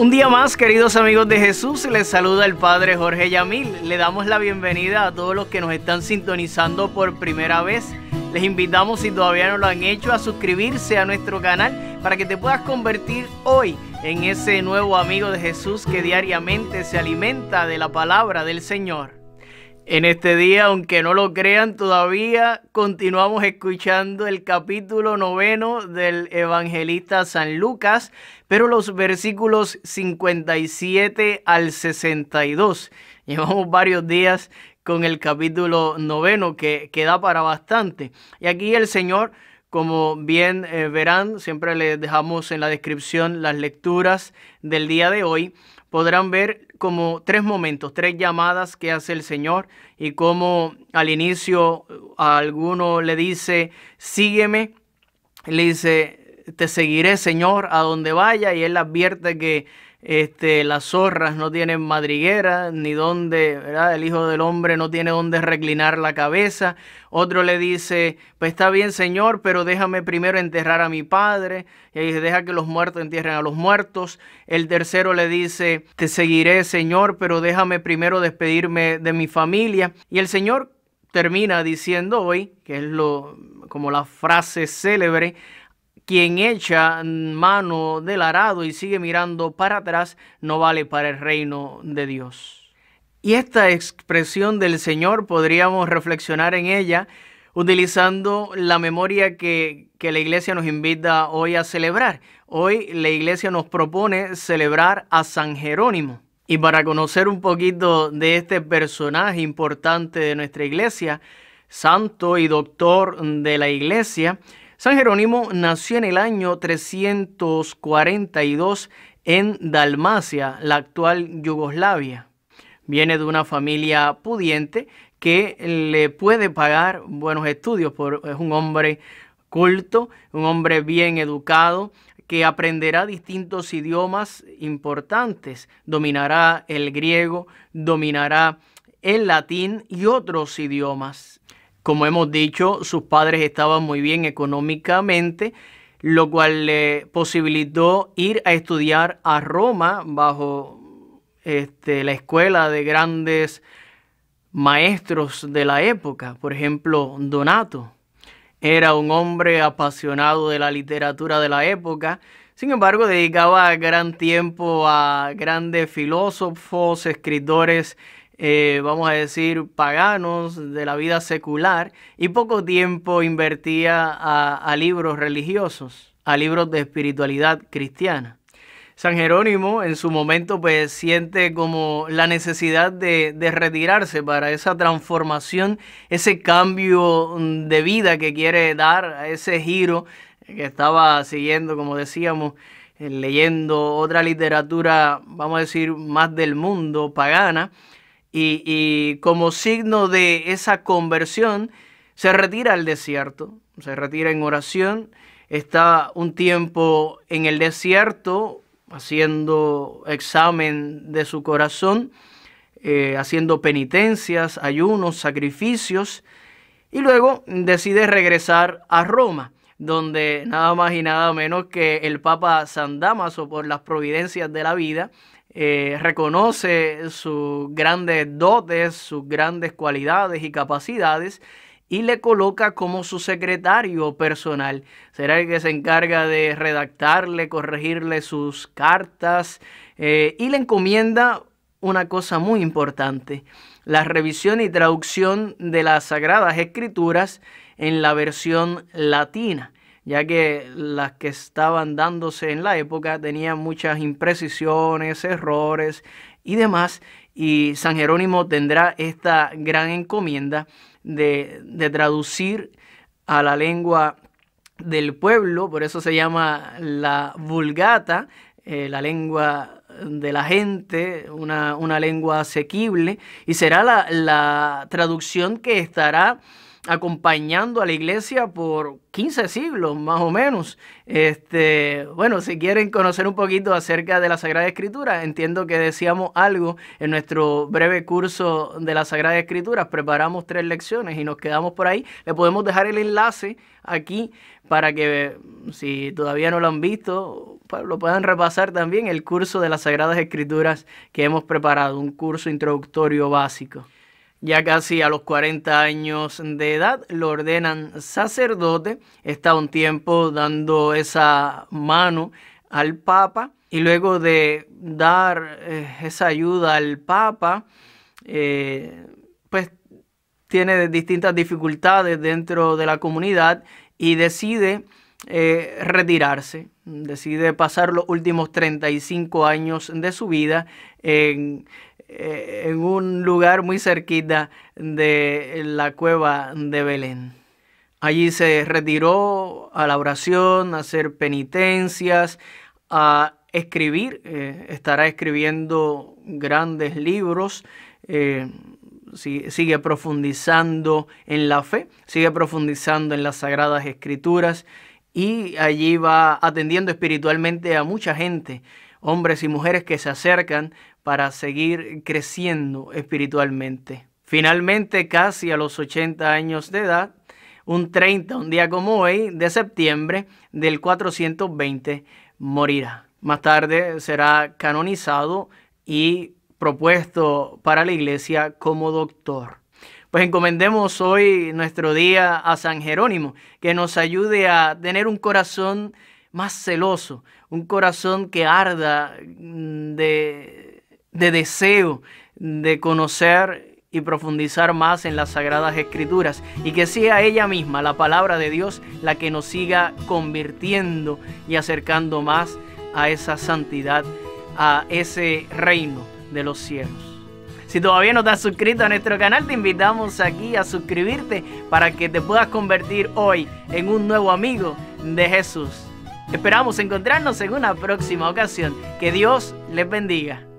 Un día más, queridos amigos de Jesús, les saluda el Padre Jorge Yamil. Le damos la bienvenida a todos los que nos están sintonizando por primera vez. Les invitamos, si todavía no lo han hecho, a suscribirse a nuestro canal para que te puedas convertir hoy en ese nuevo amigo de Jesús que diariamente se alimenta de la palabra del Señor. En este día, aunque no lo crean, todavía continuamos escuchando el capítulo noveno del evangelista San Lucas, pero los versículos 57 al 62. Llevamos varios días con el capítulo noveno que, queda para bastante. Y aquí el Señor, como bien eh, verán, siempre les dejamos en la descripción las lecturas del día de hoy podrán ver como tres momentos, tres llamadas que hace el Señor y como al inicio a eh, alguno le dice, sígueme, le dice, te seguiré, Señor, a donde vaya, y él advierte que este, las zorras no tienen madriguera, ni donde, ¿verdad? El Hijo del Hombre no tiene donde reclinar la cabeza. Otro le dice, pues está bien, Señor, pero déjame primero enterrar a mi Padre. Y dice, deja que los muertos entierren a los muertos. El tercero le dice, te seguiré, Señor, pero déjame primero despedirme de mi familia. Y el Señor termina diciendo hoy, que es lo, como la frase célebre, quien echa mano del arado y sigue mirando para atrás no vale para el reino de Dios. Y esta expresión del Señor podríamos reflexionar en ella utilizando la memoria que, que, la iglesia nos invita hoy a celebrar. Hoy la iglesia nos propone celebrar a San Jerónimo. Y para conocer un poquito de este personaje importante de nuestra iglesia, santo y doctor de la iglesia, San Jerónimo nació en el año 342 en Dalmacia, la actual Yugoslavia. Viene de una familia pudiente que le puede pagar buenos estudios, por, es un hombre culto, un hombre bien educado, que aprenderá distintos idiomas importantes, dominará el griego, dominará el latín y otros idiomas. Como hemos dicho, sus padres estaban muy bien económicamente, lo cual le posibilitó ir a estudiar a Roma bajo este, la escuela de grandes maestros de la época. Por ejemplo, Donato era un hombre apasionado de la literatura de la época. Sin embargo, dedicaba gran tiempo a grandes filósofos, escritores eh, vamos a decir, paganos de la vida secular y poco tiempo invertía a, libros religiosos, a libros de espiritualidad cristiana. San Jerónimo en su momento pues siente como la necesidad de, de, retirarse para esa transformación, ese cambio de vida que quiere dar, ese giro que estaba siguiendo, como decíamos, eh, leyendo otra literatura, vamos a decir, más del mundo, pagana y, como signo de esa conversión, se retira al desierto, se retira en oración, está un tiempo en el desierto haciendo examen de su corazón, eh, haciendo penitencias, ayunos, sacrificios, y luego decide regresar a Roma, donde nada más y nada menos que el Papa San Damaso, por las providencias de la vida, eh, reconoce sus grandes dotes, sus grandes cualidades y capacidades y le coloca como su secretario personal. Será el que se encarga de redactarle, corregirle sus cartas eh, y le encomienda una cosa muy importante, la revisión y traducción de las Sagradas Escrituras en la versión latina ya que las que estaban dándose en la época tenían muchas imprecisiones, errores y demás, y San Jerónimo tendrá esta gran encomienda de, de traducir a la lengua del pueblo, por eso se llama la vulgata, eh, la lengua de la gente, una, una lengua asequible, y será la, la traducción que estará acompañando a la iglesia por 15 siglos más o menos. Este, bueno, si quieren conocer un poquito acerca de la Sagrada Escritura, entiendo que decíamos algo en nuestro breve curso de la Sagrada Escritura, preparamos tres lecciones y nos quedamos por ahí. Le podemos dejar el enlace aquí para que si todavía no lo han visto, lo puedan repasar también el curso de las Sagradas Escrituras que hemos preparado, un curso introductorio básico. Ya casi a los 40 años de edad lo ordenan sacerdote, está un tiempo dando esa mano al Papa y luego de dar eh, esa ayuda al Papa, eh, pues tiene distintas dificultades dentro de la comunidad y decide eh, retirarse, decide pasar los últimos 35 años de su vida eh, en, un lugar muy cerquita de la cueva de Belén. Allí se retiró a la oración, a hacer penitencias, a escribir, eh, estará escribiendo grandes libros, sigue profundizando en la fe, sigue profundizando en las sagradas escrituras y allí va atendiendo espiritualmente a mucha gente, hombres y mujeres que se acercan para seguir creciendo espiritualmente. Finalmente, casi a los 80 años de edad, un 30, un día como hoy, de septiembre del 420, morirá. Más tarde será canonizado y propuesto para la iglesia como doctor pues encomendemos hoy nuestro día a San Jerónimo, que nos ayude a tener un corazón más celoso, un corazón que arda mm, de, de deseo de conocer y profundizar más en las sagradas escrituras y que sea ella misma, la palabra de Dios, la que nos siga convirtiendo y acercando más a esa santidad, a ese reino de los cielos. Si todavía no te has suscrito a nuestro canal, te invitamos aquí a suscribirte para que te puedas convertir hoy en un nuevo amigo de Jesús. Esperamos encontrarnos en una próxima ocasión. Que Dios les bendiga.